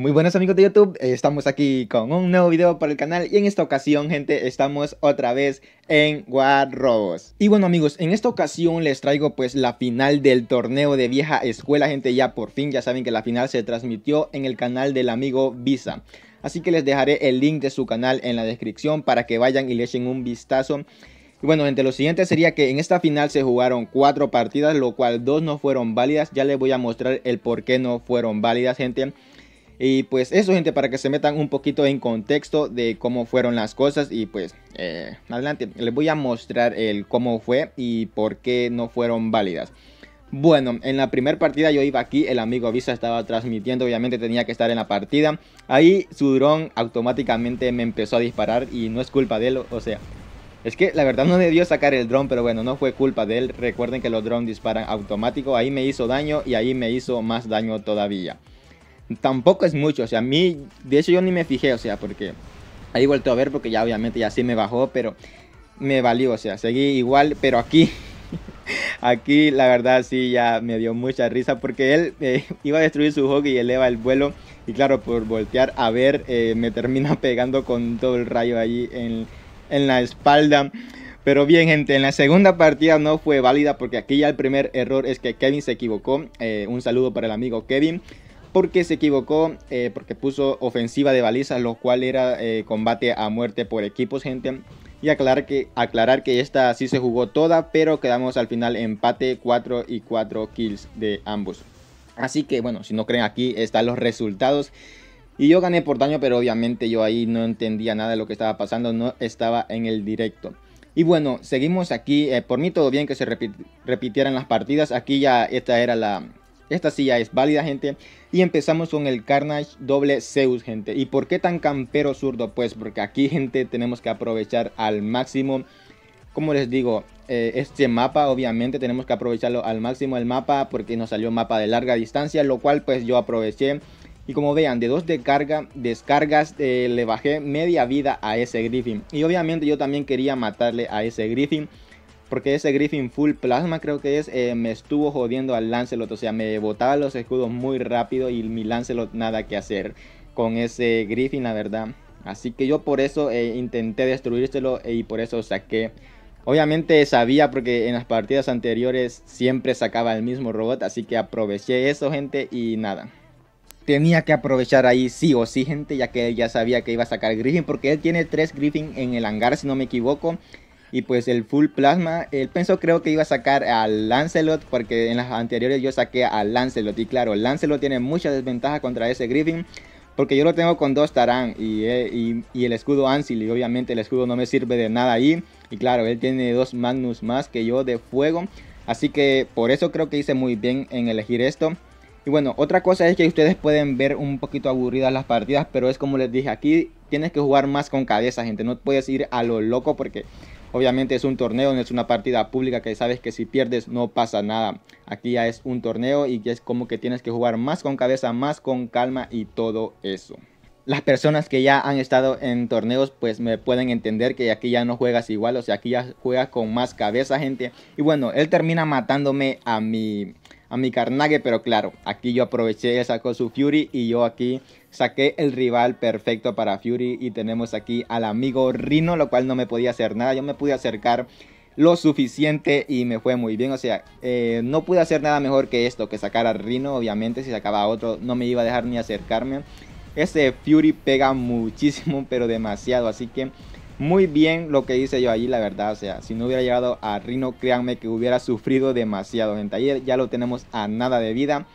Muy buenos amigos de YouTube, eh, estamos aquí con un nuevo video para el canal y en esta ocasión gente estamos otra vez en War Robos. Y bueno amigos, en esta ocasión les traigo pues la final del torneo de vieja escuela gente ya por fin, ya saben que la final se transmitió en el canal del amigo Visa. Así que les dejaré el link de su canal en la descripción para que vayan y le echen un vistazo. Y bueno, gente, lo siguiente sería que en esta final se jugaron cuatro partidas, lo cual dos no fueron válidas. Ya les voy a mostrar el por qué no fueron válidas, gente. Y pues eso, gente, para que se metan un poquito en contexto de cómo fueron las cosas. Y pues, eh, adelante, les voy a mostrar el cómo fue y por qué no fueron válidas. Bueno, en la primera partida yo iba aquí, el amigo Visa estaba transmitiendo, obviamente tenía que estar en la partida. Ahí su dron automáticamente me empezó a disparar y no es culpa de él, o sea... Es que la verdad no debió sacar el dron, pero bueno, no fue culpa de él. Recuerden que los drones disparan automático, ahí me hizo daño y ahí me hizo más daño todavía tampoco es mucho, o sea, a mí, de hecho yo ni me fijé, o sea, porque ahí vuelto a ver, porque ya obviamente ya sí me bajó, pero me valió, o sea, seguí igual, pero aquí, aquí la verdad sí ya me dio mucha risa, porque él eh, iba a destruir su hog y eleva el vuelo, y claro, por voltear a ver, eh, me termina pegando con todo el rayo allí en, la espalda. Pero bien, gente, en la segunda partida no fue válida porque aquí ya el primer error es que Kevin se equivocó. Eh, un saludo para el amigo Kevin porque se equivocó, eh, porque puso ofensiva de balizas, lo cual era eh, combate a muerte por equipos, gente. Y aclarar que, aclarar que esta sí se jugó toda, pero quedamos al final empate 4 y 4 kills de ambos. Así que bueno, si no creen aquí están los resultados. Y yo gané por daño, pero obviamente yo ahí no entendía nada de lo que estaba pasando, no estaba en el directo. Y bueno, seguimos aquí. Eh, por mí todo bien que se repitieran las partidas. Aquí ya esta era la, esta sí ya es válida, gente. Y empezamos con el Carnage doble Zeus, gente. ¿Y por qué tan campero zurdo? Pues porque aquí, gente, tenemos que aprovechar al máximo. Como les digo, eh, este mapa, obviamente, tenemos que aprovecharlo al máximo el mapa. Porque nos salió mapa de larga distancia, lo cual pues yo aproveché. Y como vean, de dos de carga, descargas, eh, le bajé media vida a ese Griffin. Y obviamente yo también quería matarle a ese Griffin. Porque ese Griffin Full Plasma creo que es, eh, me estuvo jodiendo al Lancelot. O sea, me botaba los escudos muy rápido y mi Lancelot nada que hacer con ese Griffin, la verdad. Así que yo por eso eh, intenté destruírselo y por eso saqué. Obviamente sabía porque en las partidas anteriores siempre sacaba el mismo robot, así que aproveché eso gente y nada. Tenía que aprovechar ahí sí o sí gente, ya que él ya sabía que iba a sacar Griffin, porque él tiene tres Griffin en el hangar si no me equivoco. Y pues el Full Plasma, él pensó creo que iba a sacar al Lancelot, porque en las anteriores yo saqué al Lancelot. Y claro, Lancelot tiene mucha desventaja contra ese Griffin, porque yo lo tengo con dos Tarán y, eh, el escudo Ancil y obviamente el escudo no me sirve de nada ahí. Y claro, él tiene dos Magnus más que yo de fuego, así que por eso creo que hice muy bien en elegir esto. Y bueno, otra cosa es que ustedes pueden ver un poquito aburridas las partidas, pero es como les dije, aquí tienes que jugar más con cabeza, gente. No puedes ir a lo loco porque Obviamente es un torneo, no es una partida pública que sabes que si pierdes no pasa nada. Aquí ya es un torneo y es como que tienes que jugar más con cabeza, más con calma y todo eso las personas que ya han estado en torneos pues me pueden entender que aquí ya no juegas igual, o sea, aquí ya juegas con más cabeza, gente. Y bueno, él termina matándome a mi a mi Carnage, pero claro, aquí yo aproveché, sacó su Fury y yo aquí saqué el rival perfecto para Fury y tenemos aquí al amigo Rino, lo cual no me podía hacer nada, yo me pude acercar lo suficiente y me fue muy bien. O sea, eh, no pude hacer nada mejor que esto, que sacar a Rino, obviamente. Si sacaba otro, no me iba a dejar ni acercarme. Ese Fury pega muchísimo, pero demasiado. Así que muy bien lo que hice yo allí, la verdad. O sea, si no hubiera llegado a Rino, créanme que hubiera sufrido demasiado, gente. taller. ya lo tenemos a nada de vida.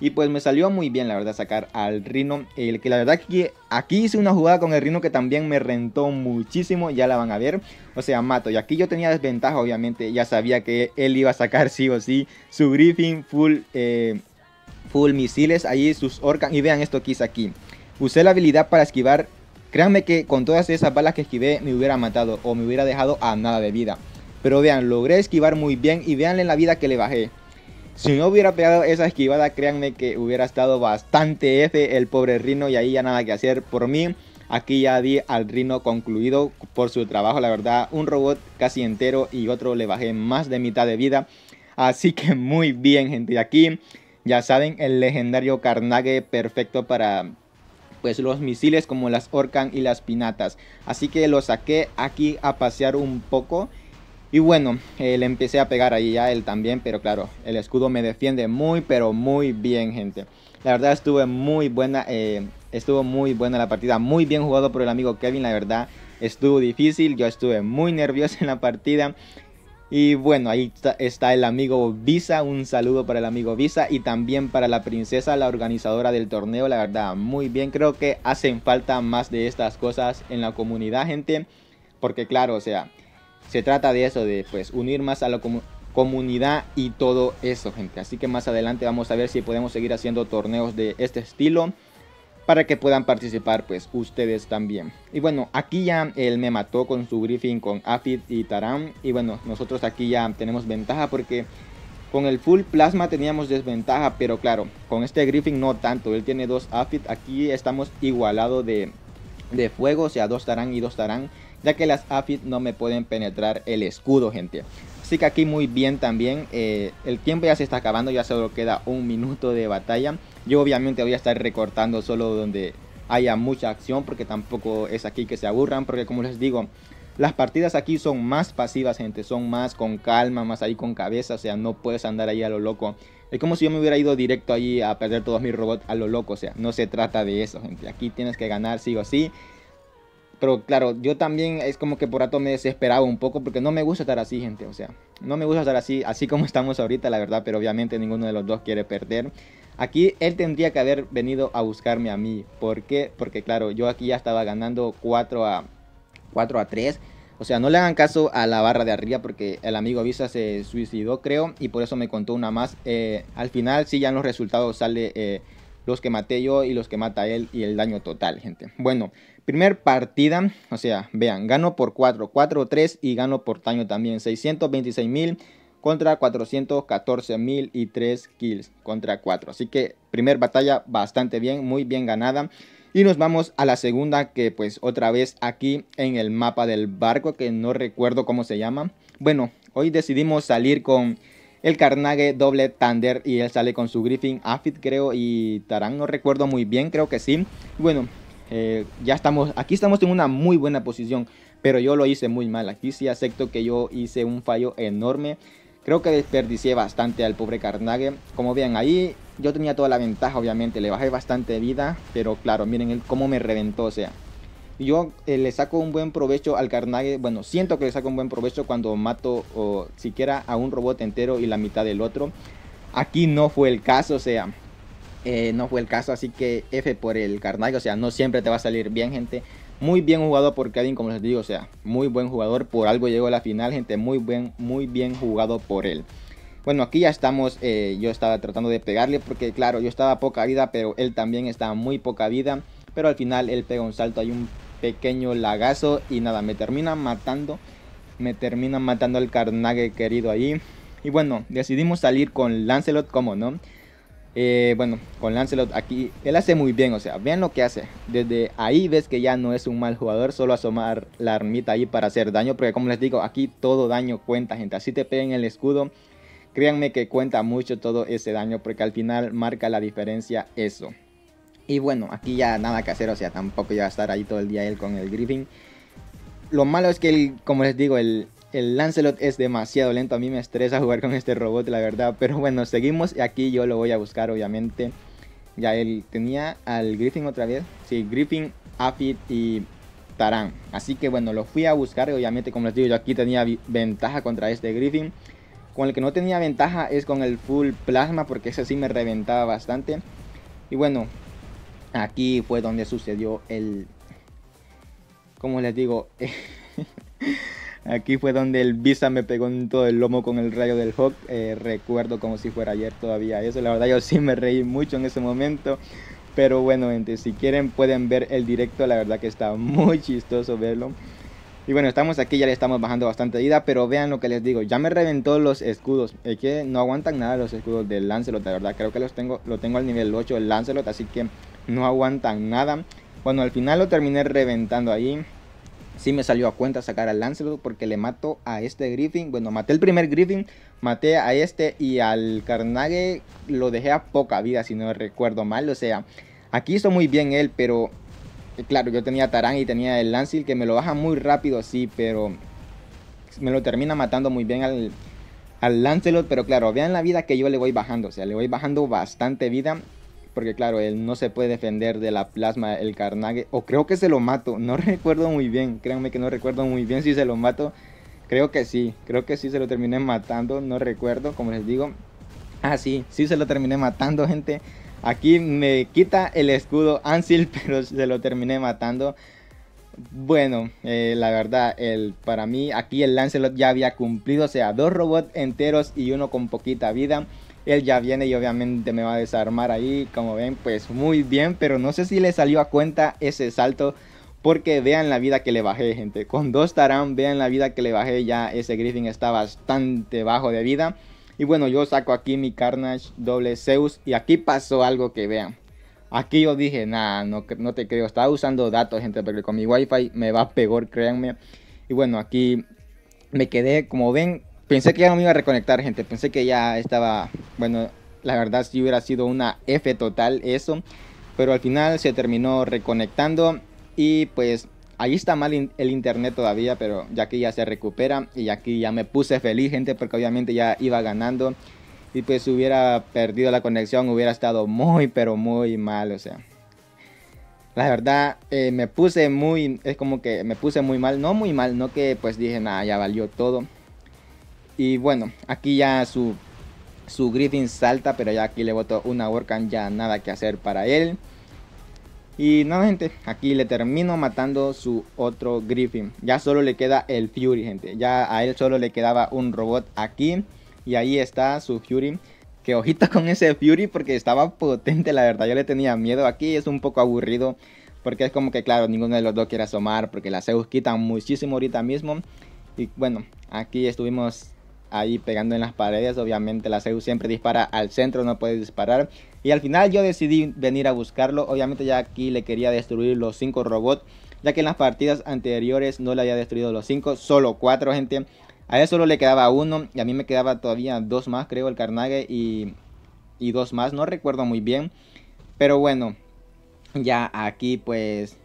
Y pues me salió muy bien, la verdad, sacar al Rino. El que la verdad que aquí hice una jugada con el Rino que también me rentó muchísimo. Ya la van a ver. O sea, mato. Y aquí yo tenía desventaja, obviamente. Ya sabía que él iba a sacar sí o sí su Griffin full, eh, full misiles. Allí sus orcas. Y vean esto que hice aquí. Usé la habilidad para esquivar Créanme que con todas esas balas que esquivé me hubiera matado o me hubiera dejado a nada de vida. Pero vean, logré esquivar muy bien y veanle la vida que le bajé. Si no hubiera pegado esa esquivada, créanme que hubiera estado bastante F el pobre Rino y ahí ya nada que hacer por mí. Aquí ya di al Rino concluido por su trabajo, la verdad, un robot casi entero y otro le bajé más de mitad de vida. Así que muy bien gente, aquí ya saben el legendario Carnage perfecto para pues los misiles como las Orcan y las Pinatas. Así que lo saqué aquí a pasear un poco. Y bueno, eh, le empecé a pegar ahí ya él también, pero claro, el escudo me defiende muy pero muy bien gente. La verdad estuve muy buena, eh, estuvo muy buena la partida, muy bien jugado por el amigo Kevin, la verdad estuvo difícil, yo estuve muy nervioso en la partida y bueno, ahí está el amigo Visa, un saludo para el amigo Visa y también para la princesa, la organizadora del torneo, la verdad, muy bien, creo que hacen falta más de estas cosas en la comunidad, gente, porque claro, o sea, se trata de eso, de pues unir más a la comunidad y todo eso, gente. Así que más adelante vamos a ver si podemos seguir haciendo torneos de este estilo para que puedan participar pues ustedes también. Y bueno, aquí ya él me mató con su Griffin, con Afid y tarán Y bueno, nosotros aquí ya tenemos ventaja porque con el full plasma teníamos desventaja, pero claro, con este Griffin no tanto. Él tiene dos Afid, aquí estamos igualado de, de fuego, o sea, dos tarán y dos tarán Ya que las Afid no me pueden penetrar el escudo, gente. Así que aquí muy bien también. Eh, el tiempo ya se está acabando, ya solo queda un minuto de batalla. Yo obviamente voy a estar recortando solo donde haya mucha acción porque tampoco es aquí que se aburran porque como les digo las partidas aquí son más pasivas gente son más con calma más ahí con cabeza o sea no puedes andar ahí a lo loco es como si yo me hubiera ido directo ahí a perder todos mis robots a lo loco o sea no se trata de eso gente aquí tienes que ganar sí o sí pero claro, yo también es como que por rato me desesperaba un poco porque no me gusta estar así, gente. O sea, no me gusta estar así, así como estamos ahorita, la verdad. Pero obviamente ninguno de los dos quiere perder. Aquí él tendría que haber venido a buscarme a mí. ¿Por qué? Porque claro, yo aquí ya estaba ganando 4 a, 4 a 3. O sea, no le hagan caso a la barra de arriba porque el amigo Visa se suicidó, creo. Y por eso me contó una más. Eh, al final, sí, ya en los resultados sale eh, los que maté yo y los que mata él y el daño total, gente. Bueno, Primer partida, o sea, vean, gano por 4, 4-3 y gano por daño también, 626 mil contra 414 mil y 3 kills contra 4. Así que primer batalla bastante bien, muy bien ganada. Y nos vamos a la segunda que pues otra vez aquí en el mapa del barco que no recuerdo cómo se llama. Bueno, hoy decidimos salir con el Carnage doble Thunder y él sale con su Griffin Afid creo y Taran no recuerdo muy bien, creo que sí. Bueno, eh, ya estamos, aquí estamos en una muy buena posición, pero yo lo hice muy mal. Aquí sí acepto que yo hice un fallo enorme. Creo que desperdicié bastante al pobre Carnage. Como ven, ahí yo tenía toda la ventaja, obviamente. Le bajé bastante vida, pero claro, miren cómo me reventó, o sea. Yo eh, le saco un buen provecho al Carnage. Bueno, siento que le saco un buen provecho cuando mato o siquiera a un robot entero y la mitad del otro. Aquí no fue el caso, o sea, eh, no fue el caso, así que F por el Carnage, o sea, no siempre te va a salir bien, gente. Muy bien jugado por Kevin, como les digo, o sea, muy buen jugador, por algo llegó a la final, gente, muy bien, muy bien jugado por él. Bueno, aquí ya estamos, eh, yo estaba tratando de pegarle porque claro, yo estaba poca vida, pero él también estaba muy poca vida, pero al final él pega un salto, hay un pequeño lagazo y nada, me termina matando, me termina matando al Carnage querido ahí. Y bueno, decidimos salir con Lancelot, como no, eh, bueno, con Lancelot aquí, él hace muy bien, o sea, vean lo que hace. Desde ahí ves que ya no es un mal jugador, solo asomar la armita ahí para hacer daño, porque como les digo, aquí todo daño cuenta, gente. Así te peguen el escudo, créanme que cuenta mucho todo ese daño, porque al final marca la diferencia eso. Y bueno, aquí ya nada que hacer, o sea, tampoco iba a estar ahí todo el día él con el Griffin. Lo malo es que él, como les digo, el, el Lancelot es demasiado lento, a mí me estresa jugar con este robot, la verdad. Pero bueno, seguimos y aquí yo lo voy a buscar, obviamente. Ya él tenía al Griffin otra vez. Sí, Griffin, Apid y Tarán. Así que bueno, lo fui a buscar. Obviamente, como les digo, yo aquí tenía ventaja contra este Griffin. Con el que no tenía ventaja es con el Full Plasma, porque ese sí me reventaba bastante. Y bueno, aquí fue donde sucedió el... Como les digo... Aquí fue donde el Visa me pegó en todo el lomo con el rayo del Hawk. Eh, recuerdo como si fuera ayer todavía eso. La verdad yo sí me reí mucho en ese momento. Pero bueno, gente, si quieren pueden ver el directo. La verdad que está muy chistoso verlo. Y bueno, estamos aquí, ya le estamos bajando bastante vida. Pero vean lo que les digo. Ya me reventó los escudos. Es que no aguantan nada los escudos del Lancelot. La verdad creo que los tengo, lo tengo al nivel 8 el Lancelot. Así que no aguantan nada. Bueno, al final lo terminé reventando ahí sí me salió a cuenta sacar al Lancelot porque le mato a este Griffin. Bueno, maté el primer Griffin, maté a este y al Carnage lo dejé a poca vida, si no recuerdo mal. O sea, aquí hizo muy bien él, pero eh, claro, yo tenía Tarán y tenía el Lancelot que me lo baja muy rápido, sí, pero me lo termina matando muy bien al, al Lancelot. Pero claro, vean la vida que yo le voy bajando, o sea, le voy bajando bastante vida porque claro, él no se puede defender de la plasma, el Carnage, o creo que se lo mato, no recuerdo muy bien, créanme que no recuerdo muy bien si se lo mato, creo que sí, creo que sí se lo terminé matando, no recuerdo, como les digo, ah sí, sí se lo terminé matando gente, aquí me quita el escudo Ansel, pero se lo terminé matando. Bueno, eh, la verdad, el, para mí aquí el Lancelot ya había cumplido, o sea, dos robots enteros y uno con poquita vida. Él ya viene y obviamente me va a desarmar ahí. Como ven, pues muy bien. Pero no sé si le salió a cuenta ese salto. Porque vean la vida que le bajé, gente. Con dos Tarán, vean la vida que le bajé. Ya ese Griffin está bastante bajo de vida. Y bueno, yo saco aquí mi Carnage doble Zeus. Y aquí pasó algo que vean. Aquí yo dije, nada, no, te creo. Estaba usando datos, gente, porque con mi wifi me va peor, créanme. Y bueno, aquí me quedé, como ven, Pensé que ya no me iba a reconectar, gente. Pensé que ya estaba. Bueno, la verdad, si hubiera sido una F total eso. Pero al final se terminó reconectando. Y pues ahí está mal el internet todavía. Pero ya que ya se recupera. Y aquí ya me puse feliz, gente. Porque obviamente ya iba ganando. Y pues si hubiera perdido la conexión, hubiera estado muy, pero muy mal. O sea la verdad eh, me puse muy, es como que me puse muy mal, no muy mal, no que pues dije, nada, ya valió todo, y bueno, aquí ya su, su Griffin salta, pero ya aquí le botó una Orcan, ya nada que hacer para él. Y nada gente, aquí le termino matando su otro Griffin. Ya solo le queda el Fury gente, ya a él solo le quedaba un robot aquí. Y ahí está su Fury. Que ojito con ese Fury porque estaba potente la verdad, yo le tenía miedo. Aquí es un poco aburrido porque es como que claro, ninguno de los dos quiere asomar porque las Zeus quita muchísimo ahorita mismo. Y bueno, aquí estuvimos ahí pegando en las paredes. Obviamente la Zeus siempre dispara al centro, no puede disparar. Y al final yo decidí venir a buscarlo. Obviamente ya aquí le quería destruir los 5 robots. Ya que en las partidas anteriores no le había destruido los 5, solo 4 gente. A él solo le quedaba uno y a mí me quedaba todavía dos más, creo, el Carnage y, y dos más. No recuerdo muy bien. Pero bueno, ya aquí pues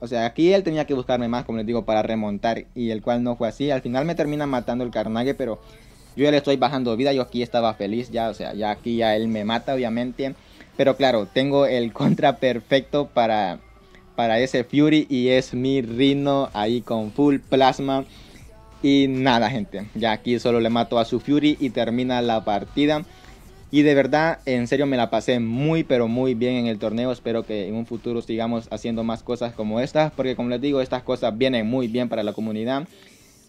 o sea, aquí él tenía que buscarme más, como les digo, para remontar. Y el cual no fue así. Al final me termina matando el Carnage, pero yo ya le estoy bajando vida. Yo aquí estaba feliz ya. O sea, ya aquí ya él me mata, obviamente. Pero claro, tengo el contra perfecto para, para ese Fury. Y es mi Rino ahí con full plasma. Y nada, gente. Ya aquí solo le mato a su Fury y termina la partida. Y de verdad, en serio me la pasé muy pero muy bien en el torneo. Espero que en un futuro sigamos haciendo más cosas como estas. Porque como les digo, estas cosas vienen muy bien para la comunidad.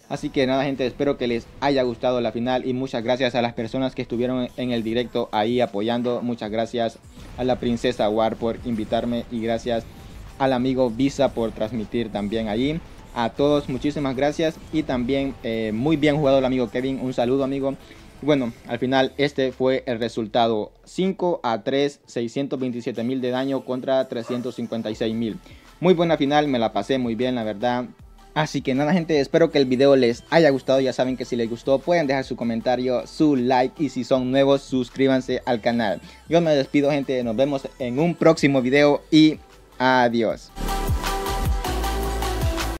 Así que nada gente, espero que les haya gustado la final y muchas gracias a las personas que estuvieron en el directo ahí apoyando. Muchas gracias a la princesa War por invitarme y gracias al amigo Visa por transmitir también ahí. A todos muchísimas gracias y también eh, muy bien jugado el amigo Kevin. Un saludo amigo. Bueno, al final este fue el resultado. 5 a 3, 627 mil de daño contra 356 mil. Muy buena final, me la pasé muy bien, la verdad. Así que nada gente, espero que el video les haya gustado, ya saben que si les gustó pueden dejar su comentario, su like y si son nuevos suscríbanse al canal. Yo me despido gente, nos vemos en un próximo video y adiós.